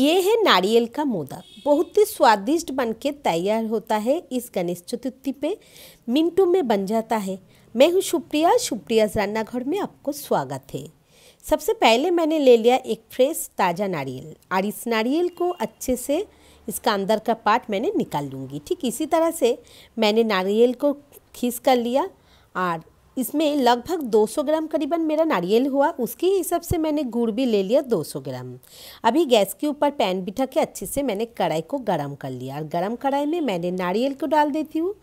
ये है नारियल का मोदक बहुत ही स्वादिष्ट बनके तैयार होता है इस गणेश चतुर्थी पे मिनटों में बन जाता है मैं हूँ सुप्रिया सुप्रियाज घर में आपको स्वागत है सबसे पहले मैंने ले लिया एक फ्रेश ताज़ा नारियल और इस नारियल को अच्छे से इसका अंदर का पार्ट मैंने निकाल लूँगी ठीक इसी तरह से मैंने नारियल को खींच कर लिया और इसमें लगभग 200 ग्राम करीबन मेरा नारियल हुआ उसके हिसाब से मैंने गुड़ भी ले लिया 200 ग्राम अभी गैस के ऊपर पैन बिठा के अच्छे से मैंने कढ़ाई को गर्म कर लिया और गर्म कढ़ाई में मैंने नारियल को डाल देती हूँ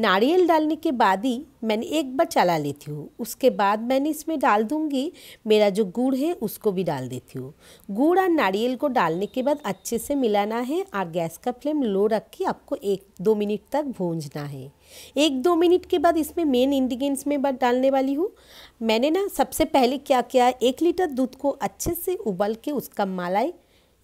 नारियल डालने के बाद ही मैंने एक बार चला लेती हूँ उसके बाद मैंने इसमें डाल दूँगी मेरा जो गुड़ है उसको भी डाल देती हूँ गुड़ और नारियल को डालने के बाद अच्छे से मिलाना है और गैस का फ्लेम लो रख के आपको एक दो मिनट तक भूंजना है एक दो मिनट के बाद इसमें मेन इंग्रीडियंट्स में बात डालने वाली हूँ मैंने ना सबसे पहले क्या किया एक लीटर दूध को अच्छे से उबल के उसका मलाई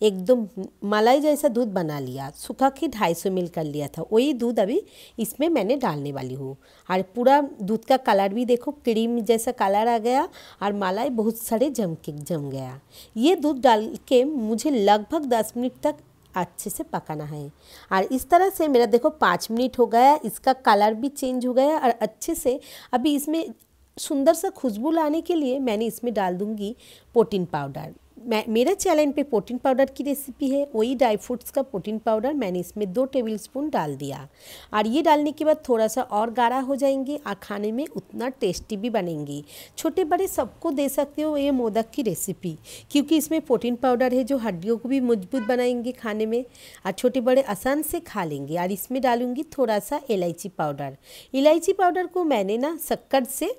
एकदम मलाई जैसा दूध बना लिया सूखा के ढाई सौ मिल कर लिया था वही दूध अभी इसमें मैंने डालने वाली हूँ और पूरा दूध का कलर भी देखो क्रीम जैसा कलर आ गया और मलाई बहुत सारे जम के जम गया ये दूध डाल के मुझे लगभग दस मिनट तक अच्छे से पकाना है और इस तरह से मेरा देखो पाँच मिनट हो गया इसका कलर भी चेंज हो गया और अच्छे से अभी इसमें सुंदर सा खुशबू लाने के लिए मैंने इसमें डाल दूँगी प्रोटीन पाउडर मेरा चैनल पे प्रोटीन पाउडर की रेसिपी है वही ड्राई फ्रूट्स का प्रोटीन पाउडर मैंने इसमें दो टेबल स्पून डाल दिया और ये डालने के बाद थोड़ा सा और गाढ़ा हो जाएंगे और खाने में उतना टेस्टी भी बनेंगे छोटे बड़े सबको दे सकते हो ये मोदक की रेसिपी क्योंकि इसमें प्रोटीन पाउडर है जो हड्डियों को भी मजबूत बनाएंगे खाने में और छोटे बड़े आसान से खा लेंगे और इसमें डालूंगी थोड़ा सा इलायची पाउडर इलायची पाउडर को मैंने ना शक्कर से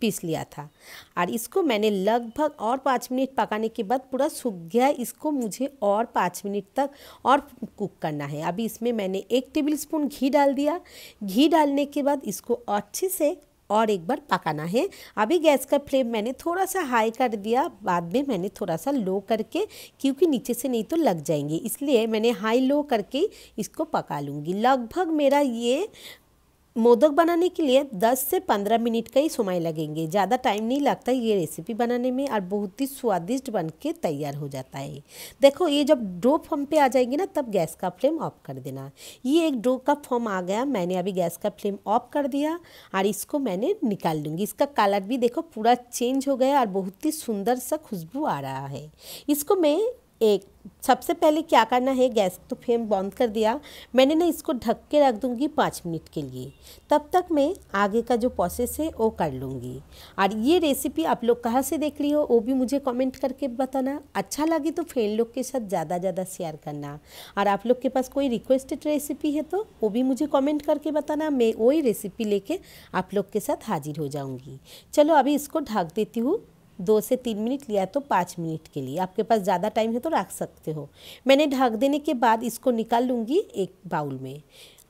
पीस लिया था और इसको मैंने लगभग और पाँच मिनट पकाने के बाद पूरा सूख गया इसको मुझे और पाँच मिनट तक और कुक करना है अभी इसमें मैंने एक टेबल स्पून घी डाल दिया घी डालने के बाद इसको अच्छे से और एक बार पकाना है अभी गैस का फ्लेम मैंने थोड़ा सा हाई कर दिया बाद में मैंने थोड़ा सा लो करके क्योंकि नीचे से नहीं तो लग जाएंगे इसलिए मैंने हाई लो करके इसको पका लूँगी लगभग मेरा ये मोदक बनाने के लिए 10 से 15 मिनट का ही समय लगेंगे ज़्यादा टाइम नहीं लगता ये रेसिपी बनाने में और बहुत ही स्वादिष्ट बन के तैयार हो जाता है देखो ये जब डो फॉर्म पे आ जाएंगे ना तब गैस का फ्लेम ऑफ कर देना ये एक डो का फॉर्म आ गया मैंने अभी गैस का फ्लेम ऑफ कर दिया और इसको मैंने निकाल लूँगी इसका कलर भी देखो पूरा चेंज हो गया और बहुत ही सुंदर सा खुशबू आ रहा है इसको मैं एक सबसे पहले क्या करना है गैस तो फ्लेम बंद कर दिया मैंने ना इसको ढक के रख दूंगी पाँच मिनट के लिए तब तक मैं आगे का जो प्रोसेस है वो कर लूँगी और ये रेसिपी आप लोग कहाँ से देख रही हो वो भी मुझे कमेंट करके बताना अच्छा लगे तो फ्रेंड लोग के साथ ज़्यादा ज़्यादा शेयर करना और आप लोग के पास कोई रिक्वेस्टेड रेसिपी है तो वो भी मुझे कॉमेंट करके बताना मैं वही रेसिपी ले आप लोग के साथ हाजिर हो जाऊँगी चलो अभी इसको ढक देती हूँ दो से तीन मिनट लिया तो पाँच मिनट के लिए आपके पास ज़्यादा टाइम है तो रख सकते हो मैंने ढक देने के बाद इसको निकाल लूँगी एक बाउल में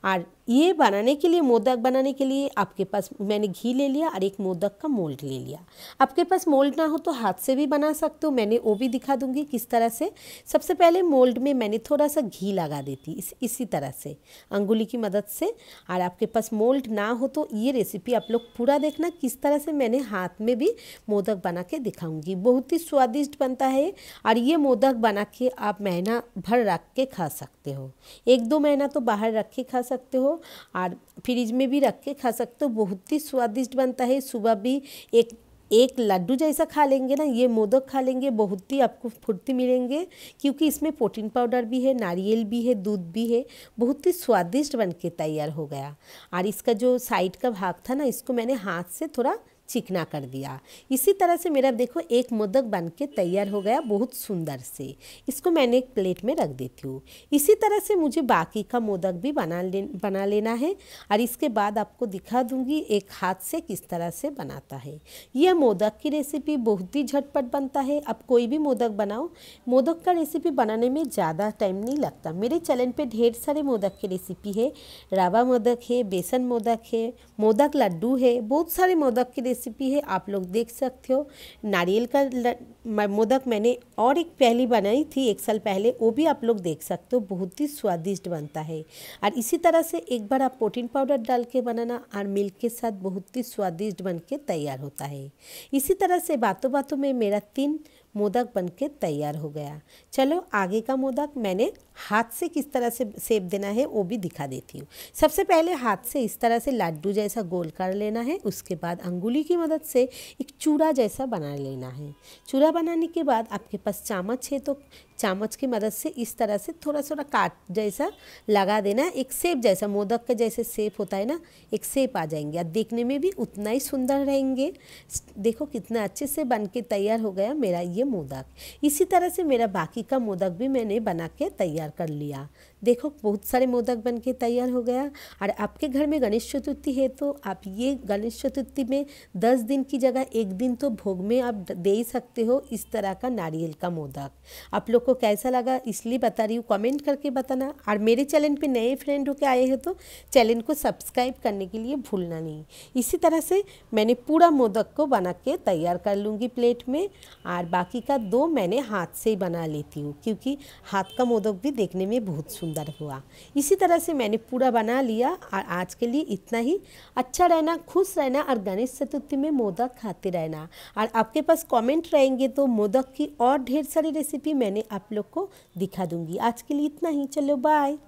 और ये बनाने के लिए मोदक बनाने के लिए आपके पास मैंने घी ले लिया और एक मोदक का मोल्ड ले लिया आपके पास मोल्ड ना हो तो हाथ से भी बना सकते हो मैंने वो भी दिखा दूंगी किस तरह से सबसे पहले मोल्ड में मैंने थोड़ा सा घी लगा देती इस, इसी तरह से अंगुली की मदद से और आपके पास मोल्ड ना हो तो ये रेसिपी आप लोग पूरा देखना किस तरह से मैंने हाथ में भी मोदक बना के दिखाऊँगी बहुत ही स्वादिष्ट बनता है और ये मोदक बना के आप महीना भर रख के खा सकते हो एक दो महीना तो बाहर रख के खा सकते हो और फ्रिज में भी रख के खा सकते हो बहुत ही स्वादिष्ट बनता है सुबह भी एक एक लड्डू जैसा खा लेंगे ना ये मोदक खा लेंगे बहुत ही आपको फुर्ती मिलेंगे क्योंकि इसमें प्रोटीन पाउडर भी है नारियल भी है दूध भी है बहुत ही स्वादिष्ट बन के तैयार हो गया और इसका जो साइड का भाग था ना इसको मैंने हाथ से थोड़ा चिकना कर दिया इसी तरह से मेरा देखो एक मोदक बन के तैयार हो गया बहुत सुंदर से इसको मैंने एक प्लेट में रख देती हूँ इसी तरह से मुझे बाकी का मोदक भी बना ले बना लेना है और इसके बाद आपको दिखा दूँगी एक हाथ से किस तरह से बनाता है यह मोदक की रेसिपी बहुत ही झटपट बनता है आप कोई भी मोदक बनाओ मोदक का रेसिपी बनाने में ज़्यादा टाइम नहीं लगता मेरे चैनल पर ढेर सारे मोदक की रेसिपी है रावा मोदक है बेसन मोदक है मोदक लड्डू है बहुत सारे मोदक की रेसिपी है आप लोग देख सकते हो नारियल का मोदक मैंने और एक पहली बनाई थी एक साल पहले वो भी आप लोग देख सकते हो बहुत ही स्वादिष्ट बनता है और इसी तरह से एक बार आप प्रोटीन पाउडर डाल के बनाना और मिल्क के साथ बहुत ही स्वादिष्ट बन के तैयार होता है इसी तरह से बातों बातों में मेरा तीन मोदक बन के तैयार हो गया चलो आगे का मोदक मैंने हाथ से किस तरह से सेप देना है वो भी दिखा देती हूँ सबसे पहले हाथ से इस तरह से लड्डू जैसा गोल कर लेना है उसके बाद अंगुली की मदद से एक चूड़ा जैसा बना लेना है चूड़ा बनाने के बाद आपके पास चामच है तो चामच की मदद से इस तरह से थोड़ा थोड़ा काट जैसा लगा देना एक सेप जैसा मोदक का जैसे सेप होता है ना एक सेप आ जाएंगे और देखने में भी उतना ही सुंदर रहेंगे देखो कितना अच्छे से बन के तैयार हो गया मेरा ये मोदक इसी तरह से मेरा बाकी का मोदक भी मैंने बना के तैयार कर लिया देखो बहुत सारे मोदक बन के तैयार हो गया और आपके घर में गणेश चतुर्थी है तो आप ये गणेश चतुर्थी में दस दिन की जगह एक दिन तो भोग में आप दे ही सकते हो इस तरह का नारियल का मोदक आप लोग को कैसा लगा इसलिए बता रही हूँ कमेंट करके बताना और मेरे चैनल पे नए फ्रेंड होके आए हैं तो चैनल को सब्सक्राइब करने के लिए भूलना नहीं इसी तरह से मैंने पूरा मोदक को बना के तैयार कर लूँगी प्लेट में और बाकी बाकी का दो मैंने हाथ से ही बना लेती हूँ क्योंकि हाथ का मोदक भी देखने में बहुत सुंदर हुआ इसी तरह से मैंने पूरा बना लिया और आज के लिए इतना ही अच्छा रहना खुश रहना और गणेश चतुर्थी में मोदक खाते रहना और आपके पास कमेंट रहेंगे तो मोदक की और ढेर सारी रेसिपी मैंने आप लोग को दिखा दूँगी आज के लिए इतना ही चलो बाय